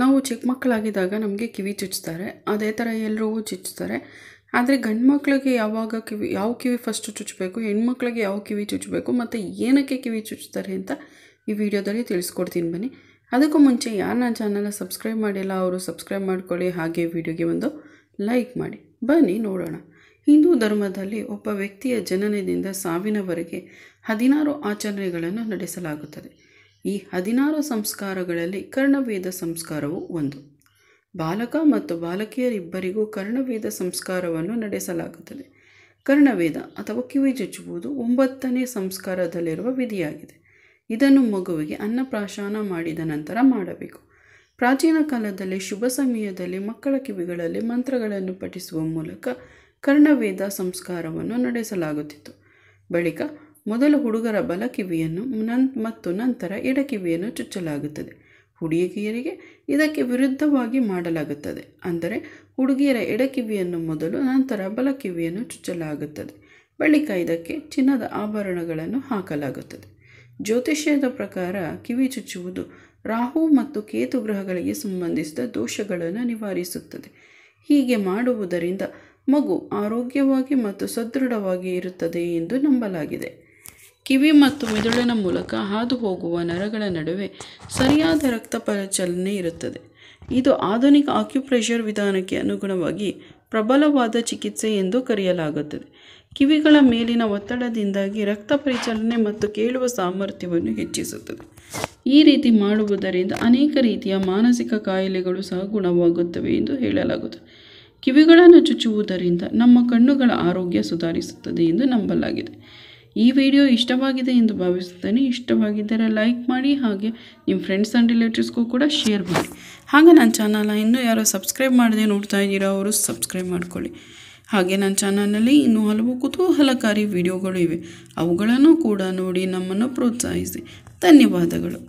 ನಾವು ಚಿಕ್ಕ ಮಕ್ಕಳಾಗಿದ್ದಾಗ ನಮಗೆ ಕಿವಿ ಚುಚ್ತಾರೆ ಅದೇ ಥರ ಎಲ್ಲರೂ ಚುಚ್ತಾರೆ ಆದರೆ ಗಂಡು ಮಕ್ಕಳಿಗೆ ಯಾವಾಗ ಕಿವಿ ಯಾವ ಕಿವಿ ಫಸ್ಟು ಚುಚ್ಚಬೇಕು ಹೆಣ್ಮಕ್ಳಿಗೆ ಯಾವ ಕಿವಿ ಚುಚ್ಚಬೇಕು ಮತ್ತು ಏನಕ್ಕೆ ಕಿವಿ ಚುಚ್ತಾರೆ ಅಂತ ಈ ವಿಡಿಯೋದಲ್ಲಿ ತಿಳಿಸ್ಕೊಡ್ತೀನಿ ಬನ್ನಿ ಅದಕ್ಕೂ ಮುಂಚೆ ಯಾರು ನನ್ನ ಚಾನಲ್ನ ಸಬ್ಸ್ಕ್ರೈಬ್ ಮಾಡಿಲ್ಲ ಅವರು ಸಬ್ಸ್ಕ್ರೈಬ್ ಮಾಡ್ಕೊಳ್ಳಿ ಹಾಗೆ ವಿಡಿಯೋಗೆ ಒಂದು ಲೈಕ್ ಮಾಡಿ ಬನ್ನಿ ನೋಡೋಣ ಹಿಂದೂ ಧರ್ಮದಲ್ಲಿ ಒಬ್ಬ ವ್ಯಕ್ತಿಯ ಜನನದಿಂದ ಸಾವಿನವರೆಗೆ ಹದಿನಾರು ಆಚರಣೆಗಳನ್ನು ನಡೆಸಲಾಗುತ್ತದೆ ಈ ಹದಿನಾರು ಸಂಸ್ಕಾರಗಳಲ್ಲಿ ಕರ್ಣವೇದ ಸಂಸ್ಕಾರವು ಒಂದು ಬಾಲಕ ಮತ್ತು ಬಾಲಕಿಯರಿಬ್ಬರಿಗೂ ಕರ್ಣವೇದ ಸಂಸ್ಕಾರವನ್ನು ನಡೆಸಲಾಗುತ್ತದೆ ಕರ್ಣವೇದ ಅಥವಾ ಕಿವಿ ಜುಚ್ಚುವುದು ಒಂಬತ್ತನೇ ಸಂಸ್ಕಾರದಲ್ಲಿರುವ ವಿಧಿಯಾಗಿದೆ ಇದನ್ನು ಮಗುವಿಗೆ ಅನ್ನಪ್ರಾಶನ ಮಾಡಿದ ನಂತರ ಮಾಡಬೇಕು ಪ್ರಾಚೀನ ಕಾಲದಲ್ಲಿ ಶುಭ ಸಮಯದಲ್ಲಿ ಮಕ್ಕಳ ಕಿವಿಗಳಲ್ಲಿ ಮಂತ್ರಗಳನ್ನು ಪಠಿಸುವ ಮೂಲಕ ಕರ್ಣವೇದ ಸಂಸ್ಕಾರವನ್ನು ನಡೆಸಲಾಗುತ್ತಿತ್ತು ಬಳಿಕ ಮೊದಲು ಹುಡುಗರ ಬಲ ಕಿವಿಯನ್ನು ನನ್ ಮತ್ತು ನಂತರ ಎಡಕಿವಿಯನ್ನು ಚುಚ್ಚಲಾಗುತ್ತದೆ ಹುಡುಗಿಯರಿಗೆ ಇದಕ್ಕೆ ವಿರುದ್ಧವಾಗಿ ಮಾಡಲಾಗುತ್ತದೆ ಅಂದರೆ ಹುಡುಗಿಯರ ಎಡ ಕಿವಿಯನ್ನು ಮೊದಲು ನಂತರ ಬಲ ಕಿವಿಯನ್ನು ಚುಚ್ಚಲಾಗುತ್ತದೆ ಬಳಿಕ ಇದಕ್ಕೆ ಚಿನ್ನದ ಆಭರಣಗಳನ್ನು ಹಾಕಲಾಗುತ್ತದೆ ಜ್ಯೋತಿಷ್ಯದ ಪ್ರಕಾರ ಕಿವಿ ಚುಚ್ಚುವುದು ರಾಹು ಮತ್ತು ಕೇತು ಗ್ರಹಗಳಿಗೆ ಸಂಬಂಧಿಸಿದ ದೋಷಗಳನ್ನು ನಿವಾರಿಸುತ್ತದೆ ಹೀಗೆ ಮಾಡುವುದರಿಂದ ಮಗು ಆರೋಗ್ಯವಾಗಿ ಮತ್ತು ಸದೃಢವಾಗಿ ಇರುತ್ತದೆ ಎಂದು ನಂಬಲಾಗಿದೆ ಕಿವಿ ಮತ್ತು ಮೆದುಳಿನ ಮೂಲಕ ಹಾದು ಹೋಗುವ ನರಗಳ ನಡುವೆ ಸರಿಯಾದ ರಕ್ತ ಪರಿಚಲನೆ ಇರುತ್ತದೆ ಇದು ಆಧುನಿಕ ಆಕ್ಯುಪ್ರೆಷರ್ ವಿಧಾನಕ್ಕೆ ಅನುಗುಣವಾಗಿ ಪ್ರಬಲವಾದ ಚಿಕಿತ್ಸೆ ಎಂದು ಕರೆಯಲಾಗುತ್ತದೆ ಕಿವಿಗಳ ಮೇಲಿನ ಒತ್ತಡದಿಂದಾಗಿ ರಕ್ತ ಪರಿಚಲನೆ ಮತ್ತು ಕೇಳುವ ಸಾಮರ್ಥ್ಯವನ್ನು ಹೆಚ್ಚಿಸುತ್ತದೆ ಈ ರೀತಿ ಮಾಡುವುದರಿಂದ ಅನೇಕ ರೀತಿಯ ಮಾನಸಿಕ ಕಾಯಿಲೆಗಳು ಸಹ ಗುಣವಾಗುತ್ತವೆ ಎಂದು ಹೇಳಲಾಗುತ್ತದೆ ಕಿವಿಗಳನ್ನು ಚುಚ್ಚುವುದರಿಂದ ನಮ್ಮ ಕಣ್ಣುಗಳ ಆರೋಗ್ಯ ಸುಧಾರಿಸುತ್ತದೆ ಎಂದು ನಂಬಲಾಗಿದೆ ಈ ವಿಡಿಯೋ ಇಷ್ಟವಾಗಿದೆ ಎಂದು ಭಾವಿಸುತ್ತೇನೆ ಇಷ್ಟವಾಗಿದ್ದರೆ ಲೈಕ್ ಮಾಡಿ ಹಾಗೆ ನಿಮ್ಮ ಫ್ರೆಂಡ್ಸ್ ಆ್ಯಂಡ್ ರಿಲೇಟಿವ್ಸ್ಗೂ ಕೂಡ ಶೇರ್ ಮಾಡಿ ಹಾಗೆ ನನ್ನ ಚಾನಲ್ನ ಇನ್ನೂ ಯಾರೋ ಸಬ್ಸ್ಕ್ರೈಬ್ ಮಾಡದೆ ನೋಡ್ತಾ ಇದ್ದೀರೋ ಅವರು ಸಬ್ಸ್ಕ್ರೈಬ್ ಮಾಡ್ಕೊಳ್ಳಿ ಹಾಗೆ ನನ್ನ ಚಾನಲ್ನಲ್ಲಿ ಇನ್ನೂ ಹಲವು ಕುತೂಹಲಕಾರಿ ವಿಡಿಯೋಗಳು ಇವೆ ಅವುಗಳನ್ನು ಕೂಡ ನೋಡಿ ನಮ್ಮನ್ನು ಪ್ರೋತ್ಸಾಹಿಸಿ ಧನ್ಯವಾದಗಳು